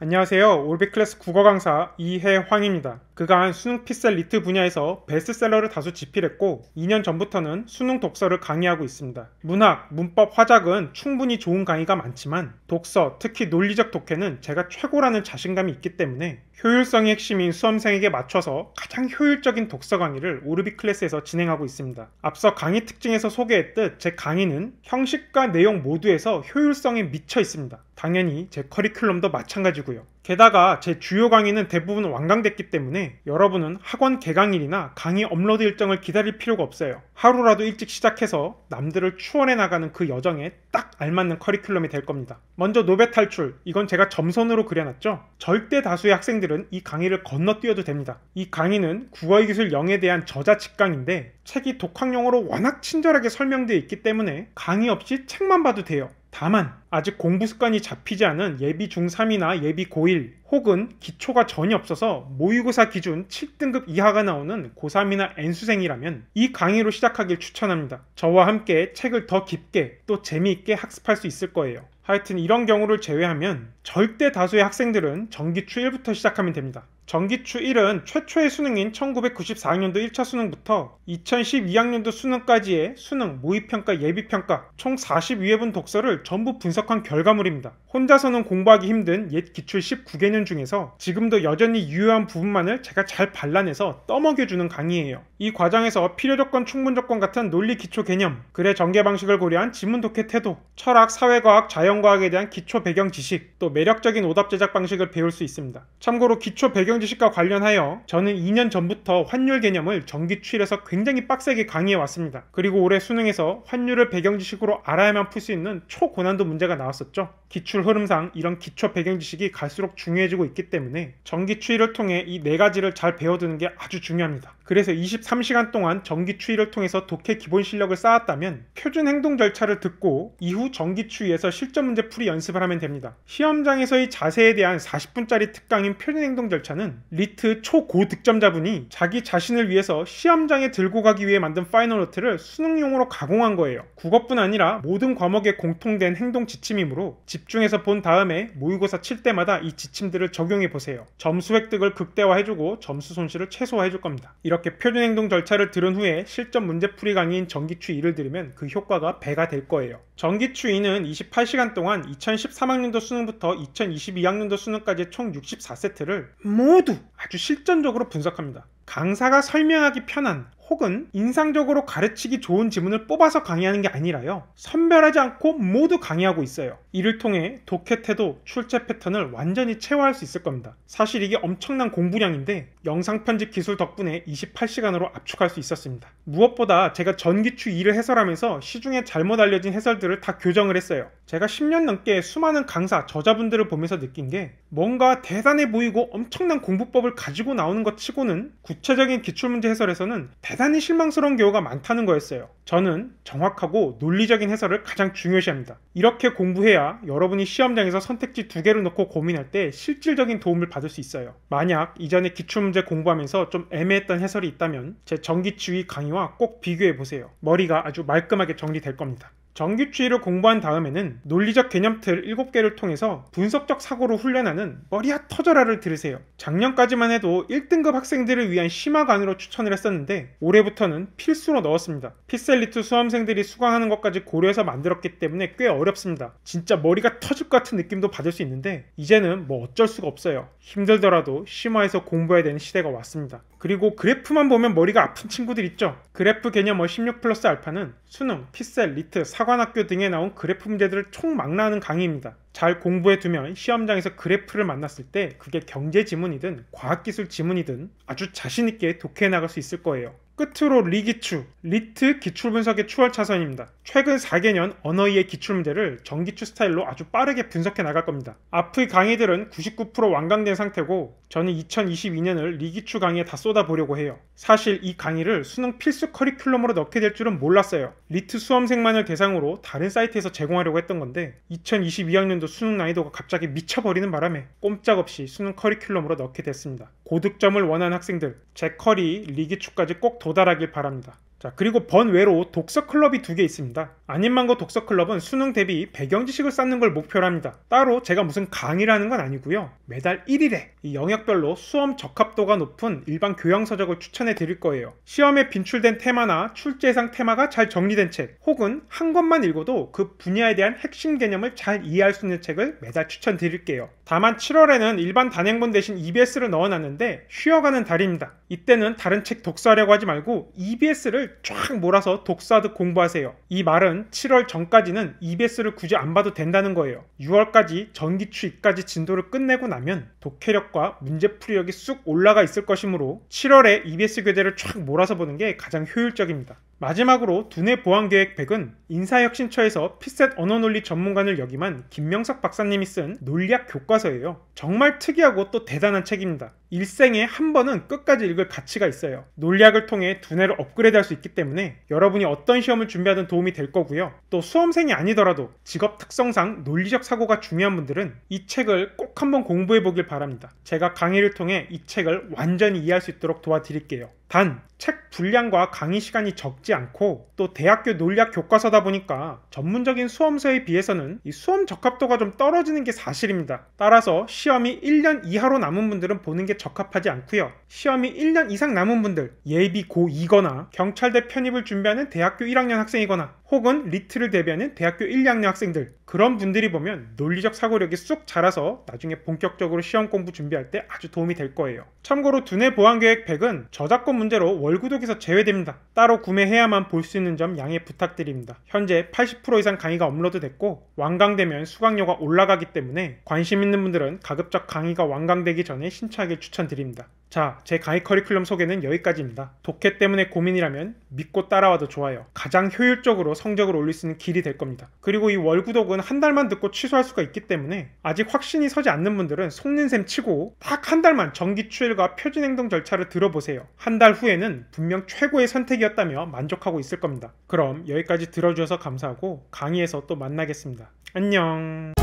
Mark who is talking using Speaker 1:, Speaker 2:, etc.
Speaker 1: 안녕하세요. 올백클래스 국어 강사 이해황입니다. 그간 수능 피살 리트 분야에서 베스트셀러를 다수 집필했고 2년 전부터는 수능 독서를 강의하고 있습니다. 문학, 문법, 화작은 충분히 좋은 강의가 많지만 독서, 특히 논리적 독해는 제가 최고라는 자신감이 있기 때문에 효율성이 핵심인 수험생에게 맞춰서 가장 효율적인 독서 강의를 오르비 클래스에서 진행하고 있습니다. 앞서 강의 특징에서 소개했듯 제 강의는 형식과 내용 모두에서 효율성에 미쳐 있습니다. 당연히 제 커리큘럼도 마찬가지고요. 게다가 제 주요 강의는 대부분 완강됐기 때문에 여러분은 학원 개강일이나 강의 업로드 일정을 기다릴 필요가 없어요. 하루라도 일찍 시작해서 남들을 추월해 나가는 그 여정에 딱 알맞는 커리큘럼이 될 겁니다. 먼저 노베 탈출, 이건 제가 점선으로 그려놨죠? 절대 다수의 학생들은 이 강의를 건너뛰어도 됩니다. 이 강의는 국어기술 0에 대한 저자 직강인데 책이 독학용어로 워낙 친절하게 설명되어 있기 때문에 강의 없이 책만 봐도 돼요. 다만 아직 공부 습관이 잡히지 않은 예비 중3이나 예비 고1 혹은 기초가 전혀 없어서 모의고사 기준 7등급 이하가 나오는 고3이나 N수생이라면 이 강의로 시작하길 추천합니다. 저와 함께 책을 더 깊게 또 재미있게 학습할 수 있을 거예요. 하여튼 이런 경우를 제외하면 절대 다수의 학생들은 정기추 1부터 시작하면 됩니다. 전기추 1은 최초의 수능인 1994학년도 1차 수능부터 2012학년도 수능까지의 수능, 모의평가, 예비평가 총 42회분 독서를 전부 분석한 결과물입니다. 혼자서는 공부하기 힘든 옛 기출 19개년 중에서 지금도 여전히 유효한 부분만을 제가 잘 발라내서 떠먹여주는 강의예요. 이 과정에서 필요조건, 충분조건 같은 논리 기초 개념, 글의 전개 방식을 고려한 지문 독해 태도, 철학, 사회과학, 자연과학에 대한 기초 배경 지식, 또 매력적인 오답 제작 방식을 배울 수 있습니다. 참고로 기초 배경 증권 지식과 관련하여 저는 2년 전부터 환율 개념을 정기 출에서 굉장히 빡세게 강의해 왔습니다. 그리고 올해 수능에서 환율을 배경 지식으로 알아야만 풀 수 있는 초고난도 문제가 나왔었죠. 기출 흐름상 이런 기초 배경 지식이 갈수록 중요해지고 있기 때문에 정기 추이를 통해 이 네 가지를 잘 배워두는 게 아주 중요합니다. 그래서 23시간 동안 정기 추이를 통해서 독해 기본 실력을 쌓았다면 표준 행동 절차를 듣고 이후 정기 추이에서 실전 문제 풀이 연습을 하면 됩니다. 시험장에서의 자세에 대한 40분짜리 특강인 표준 행동 절차는 이번에 리트 초고 득점자분이 자기 자신을 위해서 시험장에 들고 가기 위해 만든 파이널 노트를 수능용으로 가공한 거예요. 국어뿐 아니라 모든 과목에 공통된 행동 지침이므로 집중해서 본 다음에 모의고사 칠 때마다 이 지침들을 적용해 보세요. 점수 획득을 극대화해주고 점수 손실을 최소화해줄 겁니다. 이렇게 표준 행동 절차를 들은 후에 실전 문제풀이 강의인 전기추 2를 들으면 그 효과가 배가 될 거예요. 전기추 2는 28시간 동안 2013학년도 수능부터 2022학년도 수능까지 총 64세트를 뭐 모두 아주 실전적으로 분석합니다. 강사가 설명하기 편한 혹은 인상적으로 가르치기 좋은 지문을 뽑아서 강의하는 게 아니라요. 선별하지 않고 모두 강의하고 있어요. 이를 통해 독해 태도, 출제 패턴을 완전히 체화할 수 있을 겁니다. 사실 이게 엄청난 공부량인데 영상 편집 기술 덕분에 28시간으로 압축할 수 있었습니다. 무엇보다 제가 전기추 2를 해설하면서 시중에 잘못 알려진 해설들을 다 교정을 했어요. 제가 10년 넘게 수많은 강사, 저자분들을 보면서 느낀 게 뭔가 대단해 보이고 엄청난 공부법을 가지고 나오는 것 치고는 구체적인 기출문제 해설에서는 대 대단히 실망스러운 경우가 많다는 거였어요. 저는 정확하고 논리적인 해설을 가장 중요시합니다. 이렇게 공부해야 여러분이 시험장에서 선택지 두 개를 놓고 고민할 때 실질적인 도움을 받을 수 있어요. 만약 이전에 기출문제 공부하면서 좀 애매했던 해설이 있다면 제 전기추위 강의와 꼭 비교해 보세요. 머리가 아주 말끔하게 정리될 겁니다. 정규추위를 공부한 다음에는 논리적 개념틀 7개를 통해서 분석적 사고로 훈련하는 머리야 터져라를 들으세요. 작년까지만 해도 1등급 학생들을 위한 심화관으로 추천을 했었는데 올해부터는 필수로 넣었습니다. 피셀 엘리트 수험생들이 수강하는 것까지 고려해서 만들었기 때문에 꽤 어렵습니다. 진짜 머리가 터질 것 같은 느낌도 받을 수 있는데 이제는 뭐 어쩔 수가 없어요. 힘들더라도 심화해서 공부해야 되는 시대가 왔습니다. 그리고 그래프만 보면 머리가 아픈 친구들 있죠. 그래프 개념어 16 뭐 플러스 알파는 수능, 피셀, 리트, 사관학교 등에 나온 그래프 문제들을 총망라하는 강의입니다. 잘 공부해두면 시험장에서 그래프를 만났을 때 그게 경제 지문이든 과학기술 지문이든 아주 자신있게 독해나갈 수 있을 거예요. 끝으로 리기추, 리트 기출분석의 추월 차선입니다. 최근 4개년 언어의 기출문제를 전기추 스타일로 아주 빠르게 분석해 나갈 겁니다. 앞의 강의들은 99% 완강된 상태고 저는 2022년을 리기추 강의에 다 쏟아보려고 해요. 사실 이 강의를 수능 필수 커리큘럼으로 넣게 될 줄은 몰랐어요. 리트 수험생만을 대상으로 다른 사이트에서 제공하려고 했던 건데 2022학년도 수능 난이도가 갑자기 미쳐버리는 바람에 꼼짝없이 수능 커리큘럼으로 넣게 됐습니다. 고득점을 원하는 학생들, 제커리 리기축까지꼭 도달하길 바랍니다. 자, 그리고 번외로 독서 클럽이 두 개 있습니다. 아님망고 독서 클럽은 수능 대비 배경 지식을 쌓는 걸 목표로 합니다. 따로 제가 무슨 강의를 하는 건 아니고요. 매달 1일에 이 영역별로 수험 적합도가 높은 일반 교양 서적을 추천해 드릴 거예요. 시험에 빈출된 테마나 출제 상 테마가 잘 정리된 책 혹은 한 권만 읽어도 그 분야에 대한 핵심 개념을 잘 이해할 수 있는 책을 매달 추천드릴게요. 다만 7월에는 일반 단행본 대신 EBS를 넣어놨는데 쉬어가는 달입니다. 이때는 다른 책 독서하려고 하지 말고 EBS를 e 쫙 몰아서 독사듯 공부하세요. 이 말은 7월 전까지는 EBS를 굳이 안 봐도 된다는 거예요. 6월까지 전기 추입까지 진도를 끝내고 나면 독해력과 문제풀이력이 쑥 올라가 있을 것이므로 7월에 EBS 교재를 쫙 몰아서 보는 게 가장 효율적입니다. 마지막으로 두뇌 보안계획백은 인사혁신처에서 피셋 언어논리 전문관을 역임한 김명석 박사님이 쓴 논리학 교과서예요. 정말 특이하고 또 대단한 책입니다. 일생에 한 번은 끝까지 읽을 가치가 있어요. 논리학을 통해 두뇌를 업그레이드할 수 있기 때문에 여러분이 어떤 시험을 준비하든 도움이 될 거고요. 또 수험생이 아니더라도 직업 특성상 논리적 사고가 중요한 분들은 이 책을 꼭 한번 공부해 보길 바랍니다. 제가 강의를 통해 이 책을 완전히 이해할 수 있도록 도와드릴게요. 단, 책 분량과 강의 시간이 적지 않고 또 대학교 논리학 교과서다 보니까 전문적인 수험서에 비해서는 이 수험 적합도가 좀 떨어지는 게 사실입니다. 따라서 시험이 1년 이하로 남은 분들은 보는 게 적합하지 않고요. 시험이 1년 이상 남은 분들, 예비 고2거나 경찰대 편입을 준비하는 대학교 1학년 학생이거나 혹은 리트를 대비하는 대학교 1, 2학년 학생들 그런 분들이 보면 논리적 사고력이 쑥 자라서 나중에 본격적으로 시험 공부 준비할 때 아주 도움이 될 거예요. 참고로 두뇌 보안 계획 100은 저작권 문제로 월구독에서 제외됩니다. 따로 구매해야만 볼 수 있는 점 양해 부탁드립니다. 현재 80% 이상 강의가 업로드됐고 완강되면 수강료가 올라가기 때문에 관심 있는 분들은 가급적 강의가 완강되기 전에 신청하길 추천드립니다. 자, 제 강의 커리큘럼 소개는 여기까지입니다. 독해 때문에 고민이라면 믿고 따라와도 좋아요. 가장 효율적으로 성적을 올릴 수 있는 길이 될 겁니다. 그리고 이 월구독은 한 달만 듣고 취소할 수가 있기 때문에 아직 확신이 서지 않는 분들은 속는 셈 치고 딱 한 달만 정기출일과 표준행동 절차를 들어보세요. 한 달 후에는 분명 최고의 선택이었다며 만족하고 있을 겁니다. 그럼 여기까지 들어주셔서 감사하고 강의에서 또 만나겠습니다. 안녕